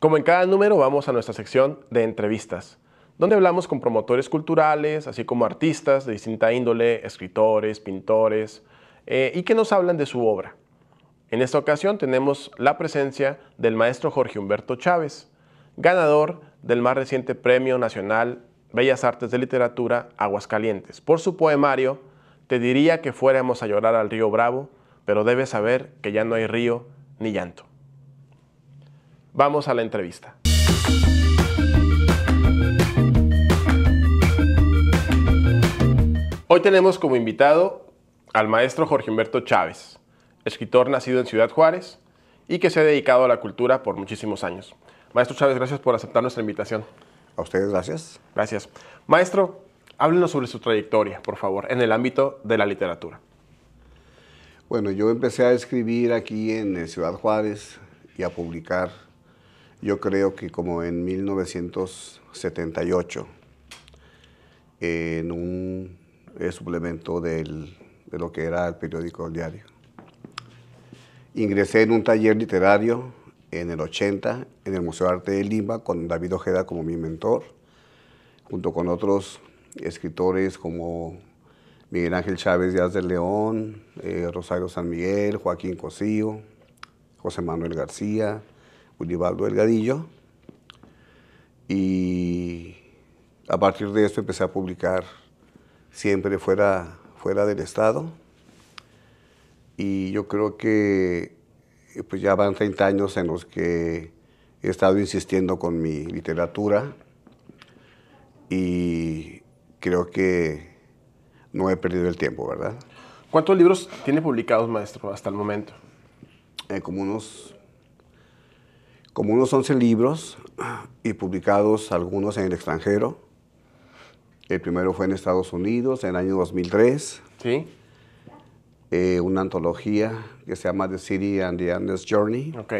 Como en cada número, vamos a nuestra sección de entrevistas, donde hablamos con promotores culturales, así como artistas de distinta índole, escritores, pintores, eh, y que nos hablan de su obra. En esta ocasión tenemos la presencia del maestro Jorge Humberto Chávez, ganador del más reciente Premio Nacional Bellas Artes de Literatura Aguascalientes, por su poemario Te diría que fuéramos a llorar al río Bravo, pero debes saber que ya no hay río ni llanto. Vamos a la entrevista. Hoy tenemos como invitado al maestro Jorge Humberto Chávez, escritor nacido en Ciudad Juárez y que se ha dedicado a la cultura por muchísimos años. Maestro Chávez, gracias por aceptar nuestra invitación. A ustedes, gracias. Gracias. Maestro, háblenos sobre su trayectoria, por favor, en el ámbito de la literatura. Bueno, yo empecé a escribir aquí en eh, Ciudad Juárez y a publicar yo creo que como en 1978, en un eh, suplemento de lo que era el periódico El Diario. Ingresé en un taller literario en el 80 en el Museo de Arte de Lima con David Ojeda como mi mentor, junto con otros escritores como Miguel Ángel Chávez Díaz del León, eh, Rosario San Miguel, Joaquín Cosío, José Manuel García, Ulibaldo Delgadillo, y a partir de esto empecé a publicar siempre fuera, fuera del Estado, y yo creo que eh, pues ya van 30 años en los que he estado insistiendo con mi literatura y creo que no he perdido el tiempo, ¿verdad? ¿Cuántos libros tiene publicados, maestro, hasta el momento? Eh, como unos como unos 11 libros y publicados algunos en el extranjero. El primero fue en Estados Unidos en el año 2003. Sí. Eh, una antología que se llama The City and the Andes Journey. Ok.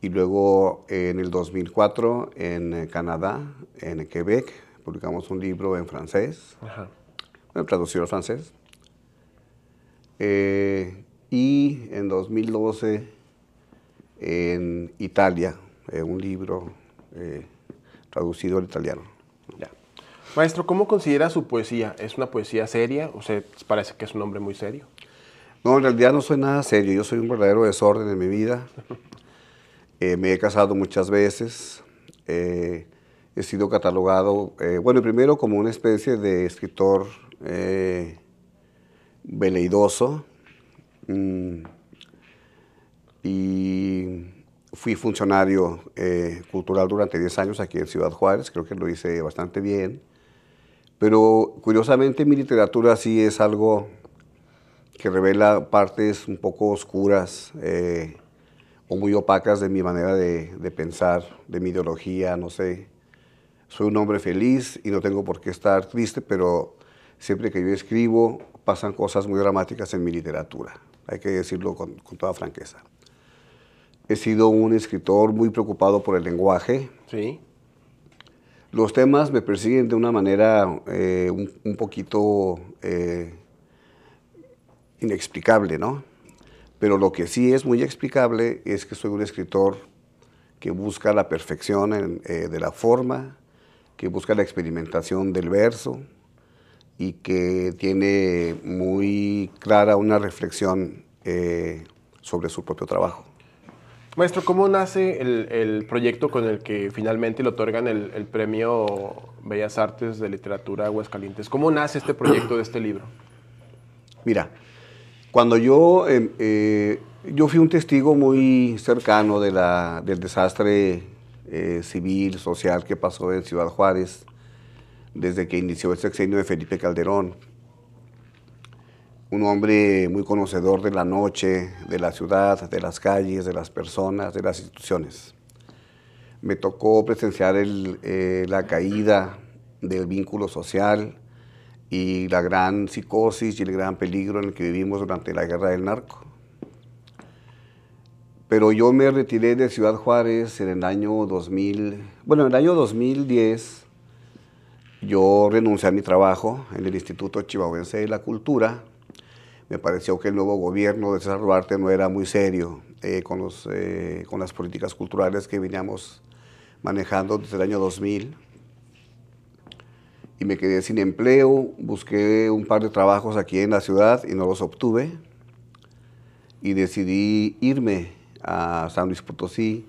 Y luego eh, en el 2004 en eh, Canadá, en Quebec, publicamos un libro en francés, Ajá. Bueno, traducido al francés. y en 2012 en Italia, eh, un libro eh, traducido al italiano. Maestro, ¿cómo considera su poesía? ¿Es una poesía seria? ¿Usted parece que es un hombre muy serio? No, en realidad no soy nada serio, yo soy un verdadero desorden en mi vida. Eh, me he casado muchas veces, he sido catalogado, bueno, primero como una especie de escritor veleidoso. Mm, y fui funcionario eh, cultural durante 10 años aquí en Ciudad Juárez, creo que lo hice bastante bien, pero curiosamente mi literatura sí es algo que revela partes un poco oscuras eh, o muy opacas de mi manera de, pensar, de mi ideología, no sé. Soy un hombre feliz y no tengo por qué estar triste, pero siempre que yo escribo pasan cosas muy dramáticas en mi literatura, hay que decirlo con toda franqueza. He sido un escritor muy preocupado por el lenguaje. Sí. Los temas me persiguen de una manera eh, un, poquito eh, inexplicable, ¿no? Pero lo que sí es muy explicable es que soy un escritor que busca la perfección eh, de la forma, que busca la experimentación del verso y que tiene muy clara una reflexión sobre su propio trabajo. Maestro, ¿cómo nace el, proyecto con el que finalmente le otorgan el, Premio Bellas Artes de Literatura Aguascalientes? ¿Cómo nace este proyecto de este libro? Mira, cuando yo, em, eh, yo fui un testigo muy cercano del desastre eh, civil, social que pasó en Ciudad Juárez desde que inició el sexenio de Felipe Calderón un hombre muy conocedor de la noche, de la ciudad, de las calles, de las personas, de las instituciones. Me tocó presenciar eh, la caída del vínculo social y la gran psicosis y el gran peligro en el que vivimos durante la guerra del narco. Pero yo me retiré de Ciudad Juárez en el año 2000, bueno, en el año 2010 yo renuncié a mi trabajo en el Instituto Chihuahuense de la Cultura, me pareció que el nuevo gobierno de César Duarte no era muy serio eh, con, eh, con las políticas culturales que veníamos manejando desde el año 2000. Y me quedé sin empleo, busqué un par de trabajos aquí en la ciudad y no los obtuve. Y decidí irme a San Luis Potosí.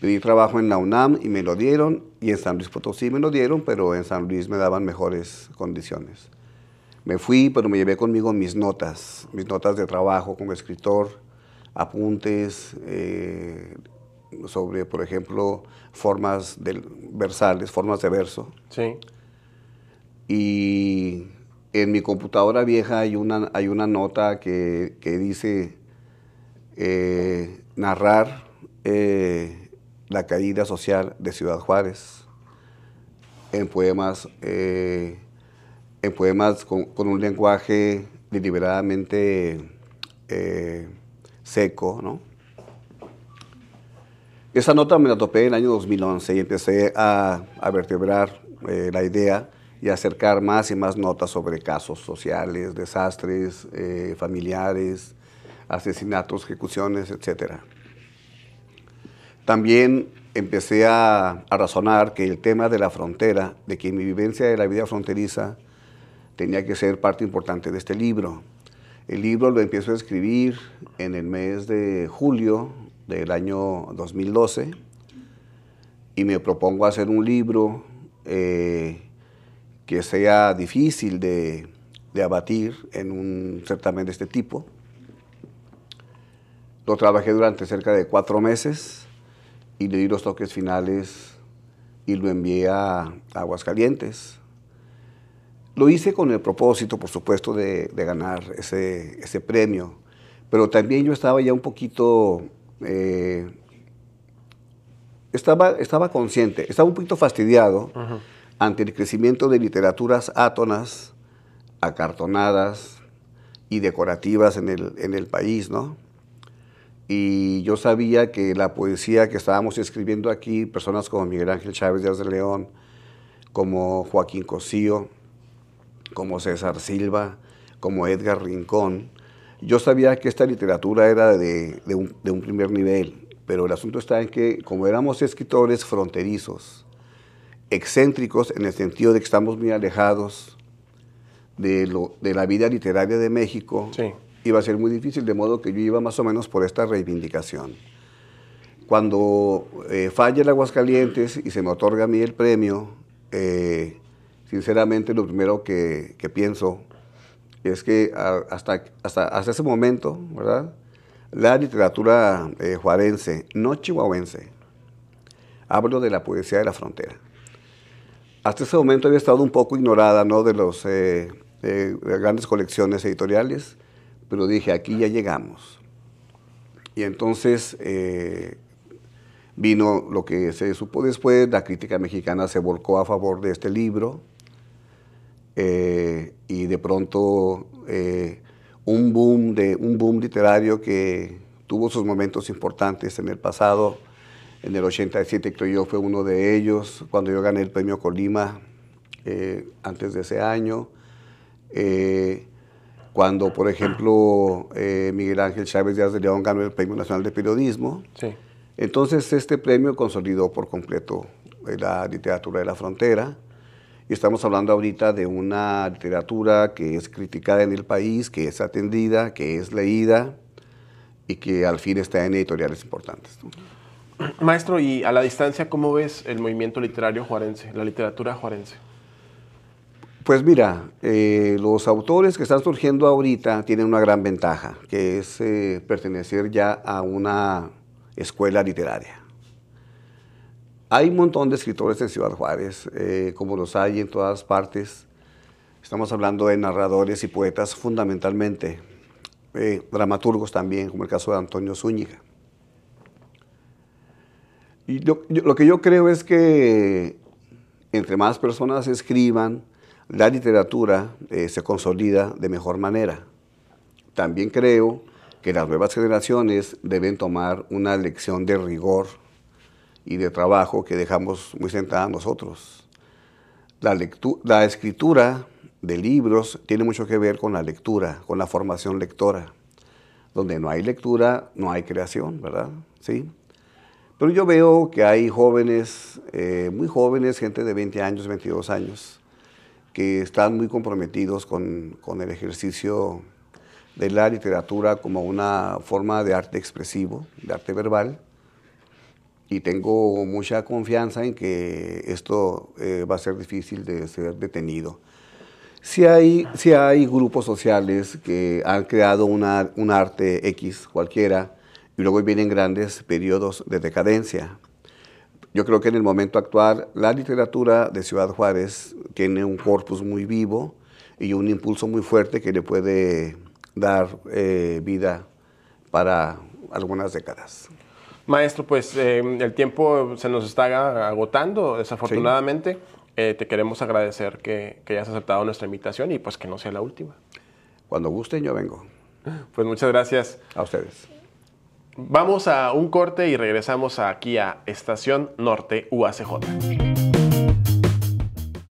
Pedí trabajo en la UNAM y me lo dieron, y en San Luis Potosí me lo dieron, pero en San Luis me daban mejores condiciones. Me fui, pero me llevé conmigo mis notas, mis notas de trabajo como escritor, apuntes eh, sobre, por ejemplo, formas de, versales, formas de verso. Sí. Y en mi computadora vieja hay una, hay una nota que, dice eh, narrar eh, la caída social de Ciudad Juárez en poemas en poemas con, un lenguaje deliberadamente eh, seco, ¿no? Esa nota me la topé en el año 2011 y empecé a, vertebrar eh, la idea y a acercar más y más notas sobre casos sociales, desastres eh, familiares, asesinatos, ejecuciones, etc. También empecé a, a, razonar que el tema de la frontera, de que mi vivencia de la vida fronteriza tenía que ser parte importante de este libro. El libro lo empiezo a escribir en el mes de julio del año 2012 y me propongo hacer un libro eh, que sea difícil de, de abatir en un certamen de este tipo. Lo trabajé durante cerca de cuatro meses y le di los toques finales y lo envié a Aguascalientes lo hice con el propósito, por supuesto, de, ganar ese, premio, pero también yo estaba ya un poquito... Eh, estaba, estaba consciente, estaba un poquito fastidiado ante el crecimiento de literaturas átonas, acartonadas y decorativas en el, país, ¿no? Y yo sabía que la poesía que estábamos escribiendo aquí, personas como Miguel Ángel Chávez Díaz de León, como Joaquín Cosío, como César Silva, como Edgar Rincón. Yo sabía que esta literatura era de, un, primer nivel, pero el asunto está en que como éramos escritores fronterizos, excéntricos en el sentido de que estamos muy alejados de, lo, de la vida literaria de México, iba a ser muy difícil, de modo que yo iba más o menos por esta reivindicación. Cuando eh, falla el Aguascalientes y se me otorga a mí el premio, eh, sinceramente lo primero que, pienso es que hasta, hasta, ese momento, ¿verdad? La literatura eh, juarense, no chihuahuense, hablo de la poesía de la frontera. Hasta ese momento había estado un poco ignorada, ¿no? De eh, eh, las grandes colecciones editoriales, pero dije, aquí ya llegamos. Y entonces vino lo que se supo después, la crítica mexicana se volcó a favor de este libro, eh, y de pronto eh, un, boom de, un boom literario que tuvo sus momentos importantes en el pasado. En el 87, creo yo, fue uno de ellos, cuando yo gané el premio Colima eh, antes de ese año. cuando, por ejemplo, Miguel Ángel Chávez Díaz de León ganó el Premio Nacional de Periodismo. Entonces, este premio consolidó por completo la literatura de la frontera. Y estamos hablando ahorita de una literatura que es criticada en el país, que es atendida, que es leída y que al fin está en editoriales importantes. Maestro, y a la distancia, ¿cómo ves el movimiento literario juarense, la literatura juarense? Pues mira, eh, los autores que están surgiendo ahorita tienen una gran ventaja, que es eh, pertenecer ya a una escuela literaria. Hay un montón de escritores en Ciudad Juárez, eh, como los hay en todas partes. Estamos hablando de narradores y poetas fundamentalmente, eh, dramaturgos también, como el caso de Antonio Zúñiga. Y lo que yo creo es que entre más personas escriban, la literatura eh, se consolida de mejor manera. También creo que las nuevas generaciones deben tomar una lección de rigor y de trabajo que dejamos muy sentada nosotros. La, la escritura de libros tiene mucho que ver con la lectura, con la formación lectora. Donde no hay lectura, no hay creación, ¿verdad? Sí. Pero yo veo que hay jóvenes, eh, muy jóvenes, gente de 20 años, 22 años, que están muy comprometidos con, con el ejercicio de la literatura como una forma de arte expresivo, de arte verbal, y tengo mucha confianza en que esto eh, va a ser difícil de ser detenido. Si hay, si hay grupos sociales que han creado una, un arte X cualquiera y luego vienen grandes periodos de decadencia. Yo creo que en el momento actual la literatura de Ciudad Juárez tiene un corpus muy vivo y un impulso muy fuerte que le puede dar eh, vida para algunas décadas. Maestro, pues em, el tiempo se nos está agotando, desafortunadamente. Eh, te queremos agradecer que, que hayas aceptado nuestra invitación y pues que no sea la última. Cuando gusten, yo vengo. Pues muchas gracias. A ustedes. Vamos a un corte y regresamos aquí a Estación Norte UACJ.